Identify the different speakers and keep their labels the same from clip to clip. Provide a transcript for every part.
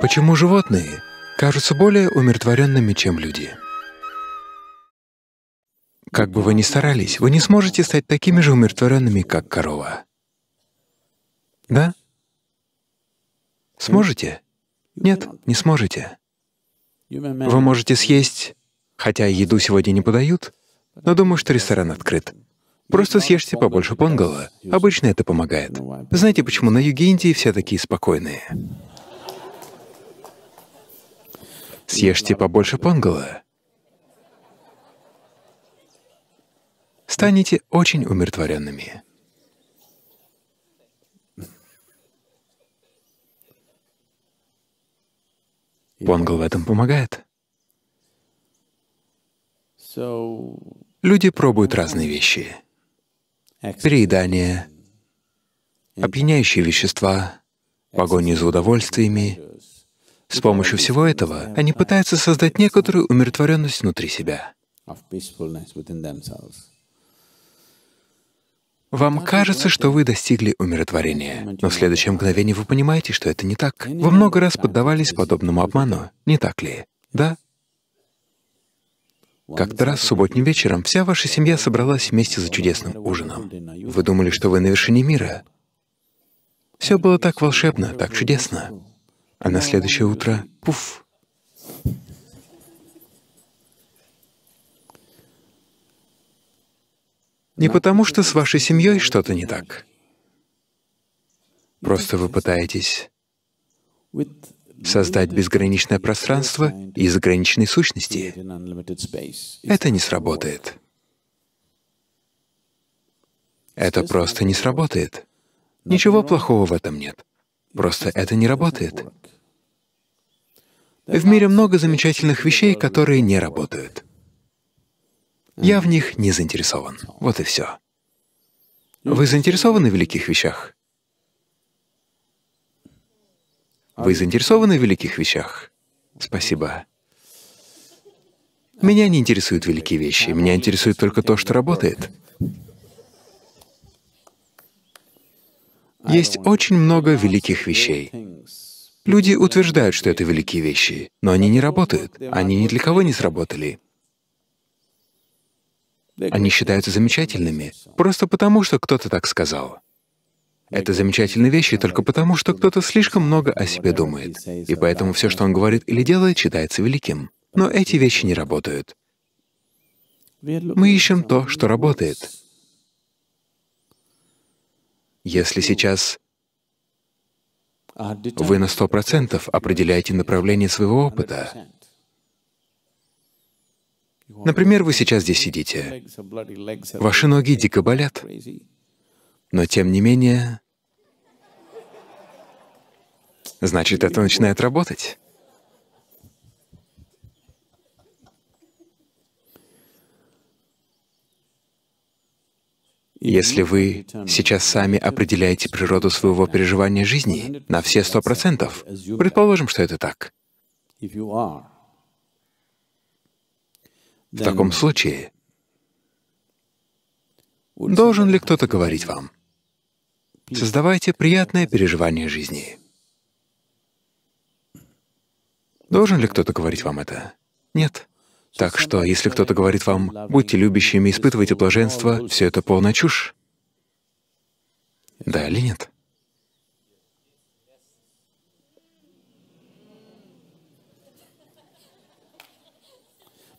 Speaker 1: Почему животные кажутся более умиротворенными, чем люди? Как бы вы ни старались, вы не сможете стать такими же умиротворенными, как корова. Да? Сможете? Нет, не сможете. Вы можете съесть, хотя еду сегодня не подают, но думаю, что ресторан открыт. Просто съешьте побольше понгала. Обычно это помогает. Знаете, почему на юге Индии все такие спокойные? Съешьте побольше пангала. Станете очень умиротворенными. Понгал в этом помогает. Люди пробуют разные вещи. Переедание, опьяняющие вещества, погони за удовольствиями, с помощью всего этого они пытаются создать некоторую умиротворенность внутри себя. Вам кажется, что вы достигли умиротворения, но в следующее мгновение вы понимаете, что это не так. Вы много раз поддавались подобному обману, не так ли? Да? Как-то раз субботним вечером вся ваша семья собралась вместе за чудесным ужином. Вы думали, что вы на вершине мира. Все было так волшебно, так чудесно. А на следующее утро — пуф! Не потому, что с вашей семьей что-то не так. Просто вы пытаетесь создать безграничное пространство из ограниченной сущности. Это не сработает. Это просто не сработает. Ничего плохого в этом нет. Просто это не работает. В мире много замечательных вещей, которые не работают. Я в них не заинтересован. Вот и все. Вы заинтересованы в великих вещах? Вы заинтересованы в великих вещах? Спасибо. Меня не интересуют великие вещи, меня интересует только то, что работает. Есть очень много великих вещей. Люди утверждают, что это великие вещи, но они не работают, они ни для кого не сработали. Они считаются замечательными просто потому, что кто-то так сказал. Это замечательные вещи только потому, что кто-то слишком много о себе думает, и поэтому все, что он говорит или делает, считается великим. Но эти вещи не работают. Мы ищем то, что работает. Если сейчас вы на сто процентов определяете направление своего опыта, Например, вы сейчас здесь сидите, ваши ноги дико болят, но тем не менее, значит, это начинает работать. Если вы сейчас сами определяете природу своего переживания жизни на все сто процентов, предположим, что это так, в таком случае, должен ли кто-то говорить вам, создавайте приятное переживание жизни? Должен ли кто-то говорить вам это? Нет. Так что, если кто-то говорит вам «будьте любящими, испытывайте блаженство», все это полная чушь. Да или нет?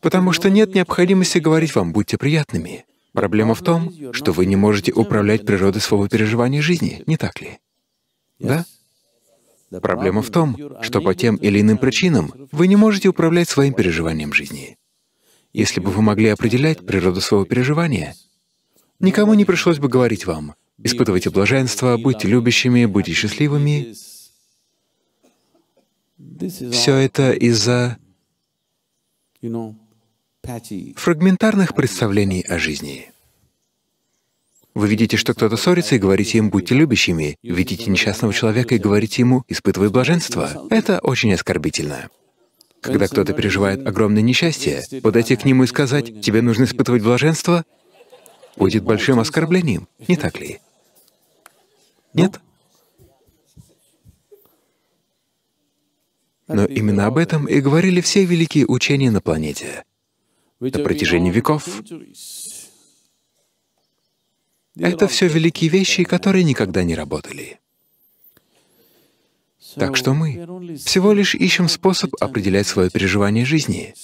Speaker 1: Потому что нет необходимости говорить вам «будьте приятными». Проблема в том, что вы не можете управлять природой своего переживания жизни, не так ли? Да? Проблема в том, что по тем или иным причинам вы не можете управлять своим переживанием жизни. Если бы вы могли определять природу своего переживания, никому не пришлось бы говорить вам, испытывайте блаженство, будьте любящими, будьте счастливыми. Все это из-за фрагментарных представлений о жизни. Вы видите, что кто-то ссорится, и говорите им «будьте любящими», видите несчастного человека и говорите ему «испытывай блаженство». Это очень оскорбительно. Когда кто-то переживает огромное несчастье, подойти к нему и сказать «тебе нужно испытывать блаженство» будет большим оскорблением, не так ли? Ну. Нет? Но именно об этом и говорили все великие учения на планете на протяжении веков. Это все великие вещи, которые никогда не работали. Так что мы всего лишь ищем способ определять свое переживание жизни.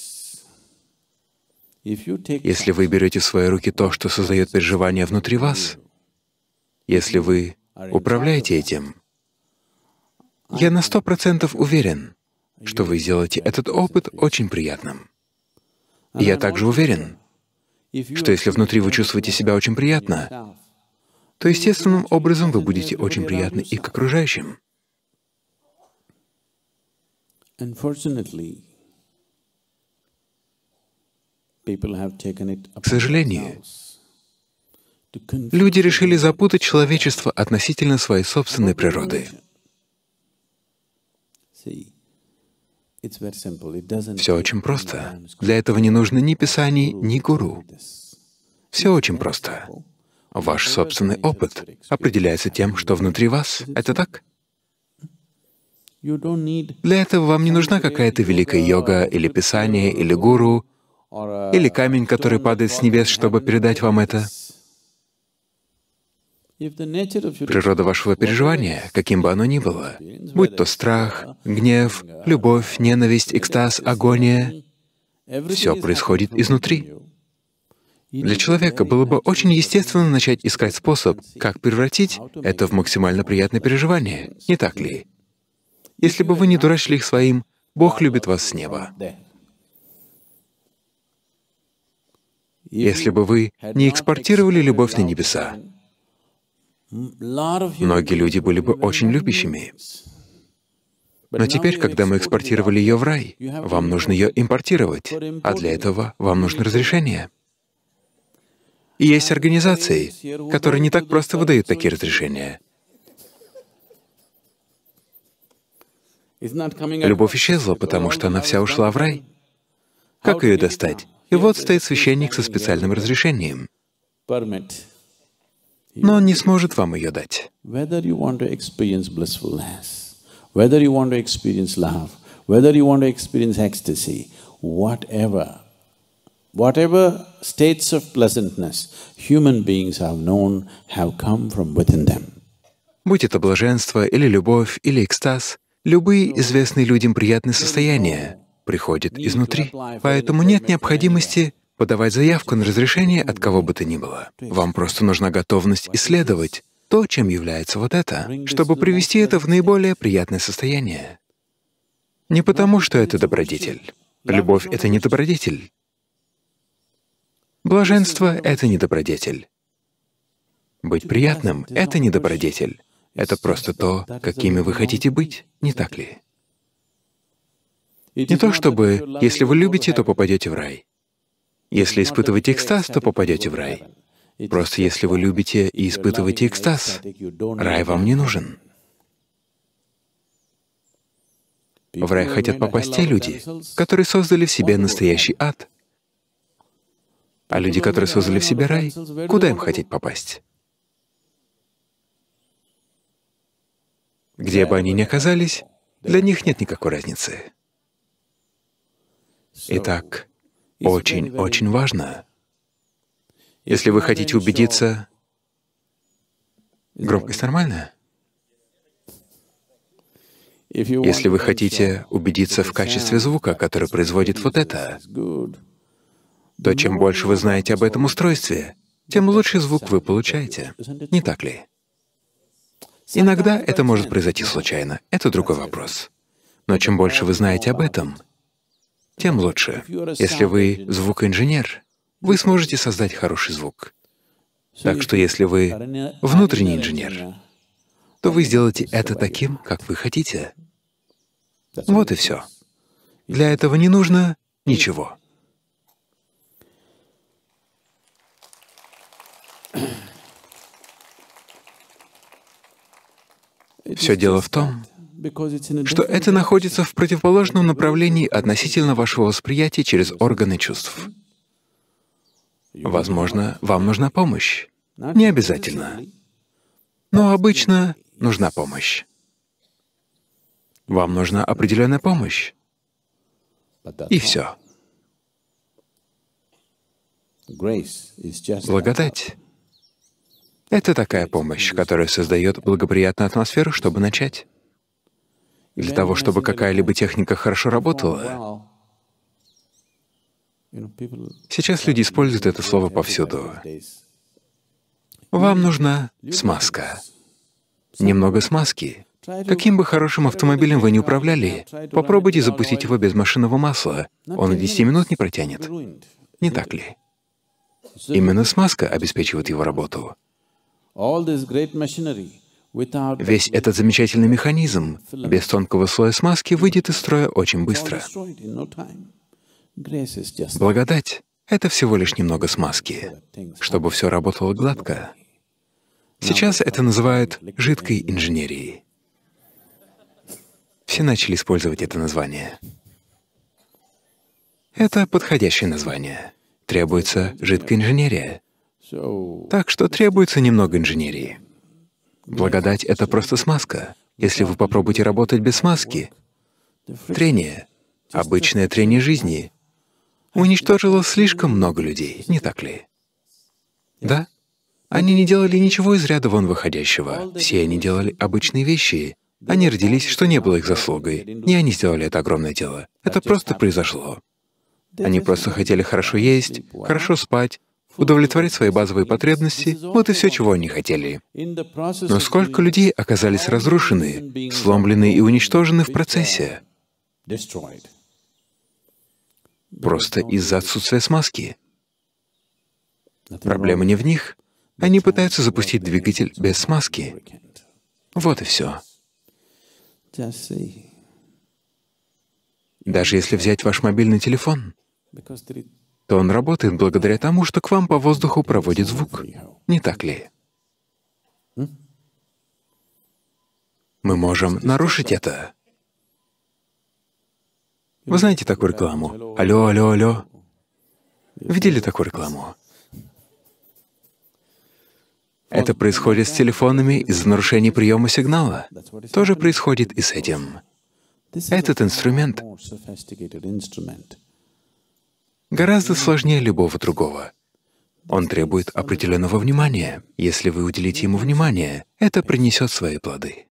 Speaker 1: Если вы берете в свои руки то, что создает переживание внутри вас, если вы управляете этим, я на сто процентов уверен, что вы сделаете этот опыт очень приятным. я также уверен, что если внутри вы чувствуете себя очень приятно, то естественным образом вы будете очень приятны и к окружающим. К сожалению, люди решили запутать человечество относительно своей собственной природы. Все очень просто. Для этого не нужно ни писаний, ни гуру. Все очень просто. Ваш собственный опыт определяется тем, что внутри вас. Это так? Для этого вам не нужна какая-то великая йога или писание, или гуру, или камень, который падает с небес, чтобы передать вам это. Природа вашего переживания, каким бы оно ни было, будь то страх, гнев, любовь, ненависть, экстаз, агония, все происходит изнутри. Для человека было бы очень естественно начать искать способ, как превратить это в максимально приятное переживание, не так ли? Если бы вы не дурачили их своим, Бог любит вас с неба. Если бы вы не экспортировали любовь на небеса, многие люди были бы очень любящими. Но теперь, когда мы экспортировали ее в рай, вам нужно ее импортировать, а для этого вам нужно разрешение. И есть организации, которые не так просто выдают такие разрешения. Любовь исчезла, потому что она вся ушла в рай. Как ее достать? И вот стоит священник со специальным разрешением. Но он не сможет вам ее дать. Whether whatever states of pleasantness human beings have known have come from within them. Будь это блаженство или любовь или экстаз, Любые известные людям приятные состояния приходят изнутри, поэтому нет необходимости подавать заявку на разрешение от кого бы то ни было. Вам просто нужна готовность исследовать то, чем является вот это, чтобы привести это в наиболее приятное состояние. Не потому, что это добродетель. Любовь — это не добродетель. Блаженство — это не добродетель. Быть приятным — это не добродетель. Это просто то, какими вы хотите быть, не так ли? Не то чтобы, если вы любите, то попадете в рай. Если испытываете экстаз, то попадете в рай. Просто если вы любите и испытываете экстаз, рай вам не нужен. В рай хотят попасть те люди, которые создали в себе настоящий ад. А люди, которые создали в себе рай, куда им хотеть попасть? Где бы они ни оказались, для них нет никакой разницы. Итак, очень-очень важно, если вы хотите убедиться... Громкость нормальная? Если вы хотите убедиться в качестве звука, который производит вот это, то чем больше вы знаете об этом устройстве, тем лучше звук вы получаете, не так ли? Иногда это может произойти случайно, это другой вопрос. Но чем больше вы знаете об этом, тем лучше. Если вы звукоинженер, вы сможете создать хороший звук. Так что если вы внутренний инженер, то вы сделаете это таким, как вы хотите. Вот и все. Для этого не нужно ничего. Все дело в том, что это находится в противоположном направлении относительно вашего восприятия через органы чувств. Возможно, вам нужна помощь. Не обязательно. Но обычно нужна помощь. Вам нужна определенная помощь. И все. Благодать это такая помощь, которая создает благоприятную атмосферу, чтобы начать. Для того, чтобы какая-либо техника хорошо работала, сейчас люди используют это слово повсюду. Вам нужна смазка. Немного смазки. Каким бы хорошим автомобилем вы ни управляли, попробуйте запустить его без машинного масла. Он и 10 минут не протянет. Не так ли? Именно смазка обеспечивает его работу. Весь этот замечательный механизм без тонкого слоя смазки выйдет из строя очень быстро. Благодать — это всего лишь немного смазки, чтобы все работало гладко. Сейчас это называют жидкой инженерией. Все начали использовать это название. Это подходящее название. Требуется жидкая инженерия. Так что требуется немного инженерии. Благодать — это просто смазка. Если вы попробуете работать без смазки, трение, обычное трение жизни, уничтожило слишком много людей, не так ли? Да? Они не делали ничего из ряда вон выходящего. Все они делали обычные вещи. Они родились, что не было их заслугой. Не они сделали это огромное дело. Это просто произошло. Они просто хотели хорошо есть, хорошо спать, удовлетворить свои базовые потребности — вот и все, чего они хотели. Но сколько людей оказались разрушены, сломлены и уничтожены в процессе? Просто из-за отсутствия смазки. Проблема не в них. Они пытаются запустить двигатель без смазки. Вот и все. Даже если взять ваш мобильный телефон, то он работает благодаря тому, что к вам по воздуху проводит звук. Не так ли? Мы можем нарушить это. Вы знаете такую рекламу? Алло, алло, алло. Видели такую рекламу? Это происходит с телефонами из-за нарушения приема сигнала. То же происходит и с этим. Этот инструмент гораздо сложнее любого другого. Он требует определенного внимания. Если вы уделите ему внимание, это принесет свои плоды.